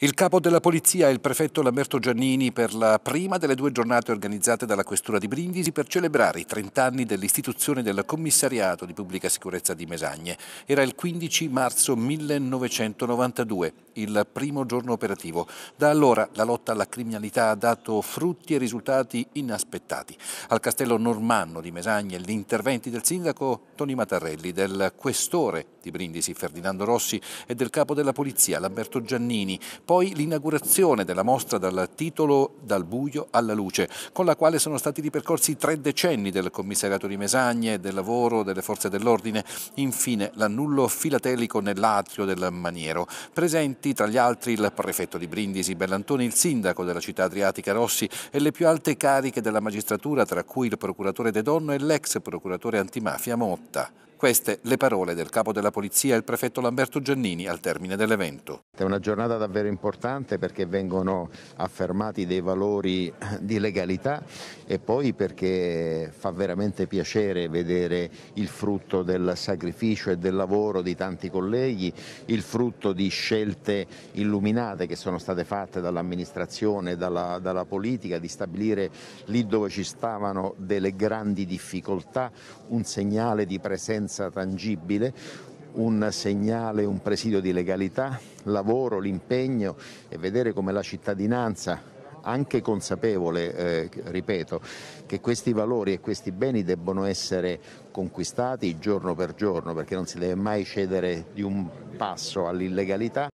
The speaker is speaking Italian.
Il capo della polizia e il prefetto Lamberto Giannini per la prima delle due giornate organizzate dalla Questura di Brindisi per celebrare i 30 anni dell'istituzione del Commissariato di Pubblica Sicurezza di Mesagne. Era il 15 marzo 1992, il primo giorno operativo. Da allora la lotta alla criminalità ha dato frutti e risultati inaspettati. Al castello Normanno di Mesagne gli interventi del sindaco Toni Mattarelli, del questore prefetti Brindisi Ferdinando Rossi e del capo della polizia Lamberto Giannini, poi l'inaugurazione della mostra dal titolo Dal buio alla luce, con la quale sono stati ripercorsi tre decenni del commissariato di Mesagne, del lavoro, delle forze dell'ordine, infine l'annullo filatelico nell'atrio del Maniero. Presenti tra gli altri il prefetto di Brindisi Bellantoni, il sindaco della città adriatica Rossi e le più alte cariche della magistratura, tra cui il procuratore De Donno e l'ex procuratore antimafia Motta. Queste le parole del capo della polizia Polizia e il prefetto Lamberto Giannini al termine dell'evento. È una giornata davvero importante perché vengono affermati dei valori di legalità e poi perché fa veramente piacere vedere il frutto del sacrificio e del lavoro di tanti colleghi, il frutto di scelte illuminate che sono state fatte dall'amministrazione, dalla, dalla politica, di stabilire lì dove ci stavano delle grandi difficoltà, un segnale di presenza tangibile, un segnale, un presidio di legalità, lavoro, l'impegno e vedere come la cittadinanza anche consapevole, eh, ripeto, che questi valori e questi beni debbono essere conquistati giorno per giorno perché non si deve mai cedere di un passo all'illegalità.